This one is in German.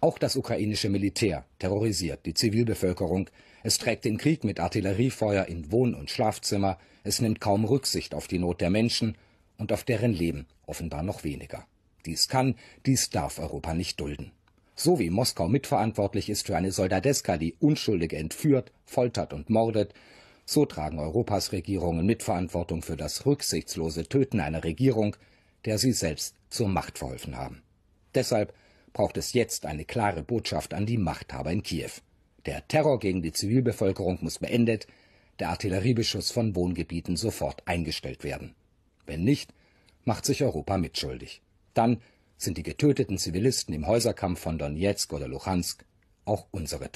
Auch das ukrainische Militär terrorisiert die Zivilbevölkerung. Es trägt den Krieg mit Artilleriefeuer in Wohn- und Schlafzimmer. Es nimmt kaum Rücksicht auf die Not der Menschen und auf deren Leben offenbar noch weniger. Dies kann, dies darf Europa nicht dulden. So wie Moskau mitverantwortlich ist für eine Soldadeska, die Unschuldige entführt, foltert und mordet, so tragen Europas Regierungen Mitverantwortung für das rücksichtslose Töten einer Regierung, der sie selbst zur Macht verholfen haben. Deshalb braucht es jetzt eine klare Botschaft an die Machthaber in Kiew. Der Terror gegen die Zivilbevölkerung muss beendet, der Artilleriebeschuss von Wohngebieten sofort eingestellt werden. Wenn nicht, macht sich Europa mitschuldig. Dann sind die getöteten Zivilisten im Häuserkampf von Donetsk oder Luhansk auch unsere Toten.